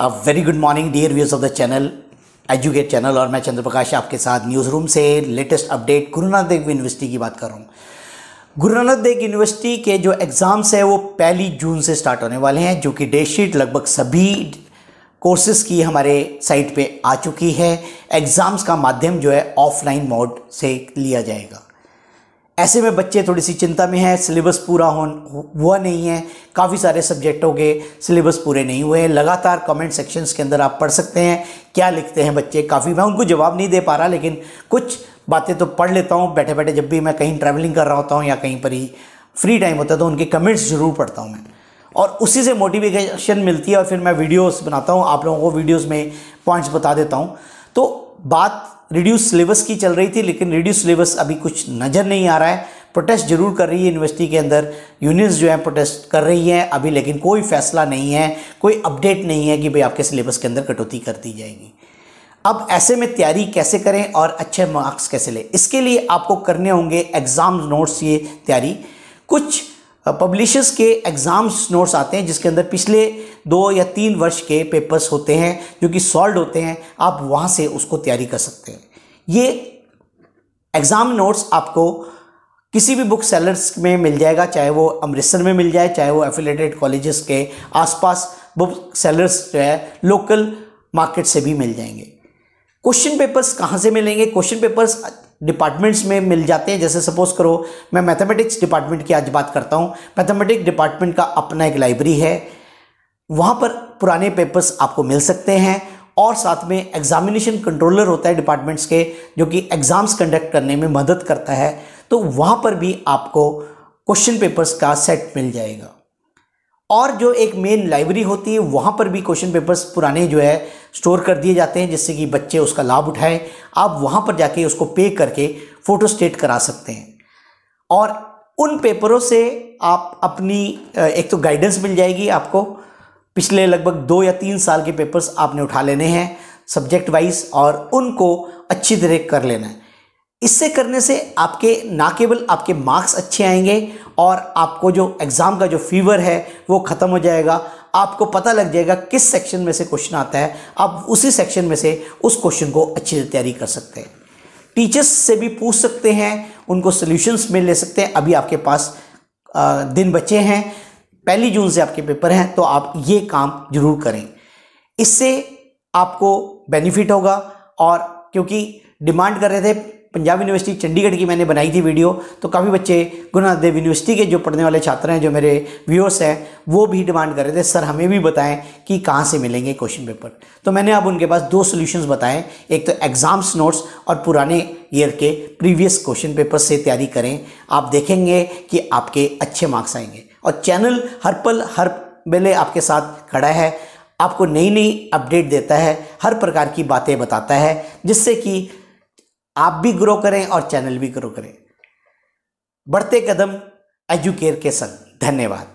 a very good morning dear views of the channel educate channel और मैं चंद्र प्रकाश आपके साथ न्यूज़ रूम से लेटेस्ट अपडेट गुरु नानक देव यूनिवर्सिटी की बात कर रहा हूँ गुरु नानक देव यूनिवर्सिटी के जो एग्ज़ाम्स हैं वो पहली जून से स्टार्ट होने वाले हैं जो कि डेट शीट लगभग सभी कोर्सेज की हमारे साइट पे आ चुकी है एग्ज़ाम्स का माध्यम जो है ऑफलाइन मोड से लिया जाएगा ऐसे में बच्चे थोड़ी सी चिंता में हैं सिलेबस पूरा हो हुआ नहीं है काफ़ी सारे सब्जेक्टों के सिलेबस पूरे नहीं हुए हैं लगातार कमेंट सेक्शंस के अंदर आप पढ़ सकते हैं क्या लिखते हैं बच्चे काफ़ी मैं उनको जवाब नहीं दे पा रहा लेकिन कुछ बातें तो पढ़ लेता हूँ बैठे बैठे जब भी मैं कहीं ट्रैवलिंग कर रहा होता हूँ या कहीं पर ही फ्री टाइम होता है तो उनके कमेंट्स ज़रूर पढ़ता हूँ मैं और उसी से मोटिवेशन मिलती है और फिर मैं वीडियोस बनाता हूँ आप लोगों को वीडियोस में पॉइंट्स बता देता हूँ तो बात रिड्यूस सिलेबस की चल रही थी लेकिन रिड्यूस सिलेबस अभी कुछ नज़र नहीं आ रहा है प्रोटेस्ट जरूर कर रही है यूनिवर्सिटी के अंदर यूनियंस जो है प्रोटेस्ट कर रही हैं अभी लेकिन कोई फैसला नहीं है कोई अपडेट नहीं है कि भाई आपके सिलेबस के अंदर कटौती कर दी जाएगी अब ऐसे में तैयारी कैसे करें और अच्छे मार्क्स कैसे लें इसके लिए आपको करने होंगे एग्ज़ाम नोट्स ये तैयारी कुछ पब्लिशर्स के एग्ज़ाम्स नोट्स आते हैं जिसके अंदर पिछले दो या तीन वर्ष के पेपर्स होते हैं जो कि सॉल्व होते हैं आप वहाँ से उसको तैयारी कर सकते हैं ये एग्ज़ाम नोट्स आपको किसी भी बुक सेलर्स में मिल जाएगा चाहे वो अमृतसर में मिल जाए चाहे वो एफिलेटेड कॉलेजेस के आसपास बुक सेलर्स जो है लोकल मार्केट से भी मिल जाएंगे क्वेश्चन पेपर्स कहाँ से मिलेंगे क्वेश्चन पेपर्स डिपार्टमेंट्स में मिल जाते हैं जैसे सपोज करो मैं मैथमेटिक्स डिपार्टमेंट की आज बात करता हूँ मैथमेटिक्स डिपार्टमेंट का अपना एक लाइब्रेरी है वहाँ पर पुराने पेपर्स आपको मिल सकते हैं और साथ में एग्जामिनेशन कंट्रोलर होता है डिपार्टमेंट्स के जो कि एग्ज़ाम्स कंडक्ट करने में मदद करता है तो वहाँ पर भी आपको क्वेश्चन पेपर्स का सेट मिल जाएगा और जो एक मेन लाइब्रेरी होती है वहाँ पर भी क्वेश्चन पेपर्स पुराने जो है स्टोर कर दिए जाते हैं जिससे कि बच्चे उसका लाभ उठाएं आप वहाँ पर जाके उसको पे करके फोटो स्टेट करा सकते हैं और उन पेपरों से आप अपनी एक तो गाइडेंस मिल जाएगी आपको पिछले लगभग दो या तीन साल के पेपर्स आपने उठा लेने हैं सब्जेक्ट वाइज और उनको अच्छी तरह कर लेना है इससे करने से आपके ना केवल आपके मार्क्स अच्छे आएंगे और आपको जो एग्ज़ाम का जो फीवर है वो ख़त्म हो जाएगा आपको पता लग जाएगा किस सेक्शन में से क्वेश्चन आता है आप उसी सेक्शन में से उस क्वेश्चन को अच्छी से तैयारी कर सकते हैं टीचर्स से भी पूछ सकते हैं उनको सोल्यूशंस में ले सकते हैं अभी आपके पास दिन बचे हैं पहली जून से आपके पेपर हैं तो आप ये काम जरूर करें इससे आपको बेनिफिट होगा और क्योंकि डिमांड कर रहे थे पंजाब यूनिवर्सिटी चंडीगढ़ की मैंने बनाई थी वीडियो तो काफ़ी बच्चे गुरु नानक देव यूनिवर्सिटी के जो पढ़ने वाले छात्र हैं जो मेरे व्यूअर्स हैं वो भी डिमांड कर रहे थे सर हमें भी बताएं कि कहाँ से मिलेंगे क्वेश्चन पेपर तो मैंने अब उनके पास दो सोल्यूशंस बताएं एक तो एग्ज़ाम्स नोट्स और पुराने ईयर के प्रीवियस क्वेश्चन पेपर से तैयारी करें आप देखेंगे कि आपके अच्छे मार्क्स आएंगे और चैनल हर पल हर बेले आपके साथ खड़ा है आपको नई नई अपडेट देता है हर प्रकार की बातें बताता है जिससे कि आप भी ग्रो करें और चैनल भी ग्रो करें बढ़ते कदम एजुकेयर के संग धन्यवाद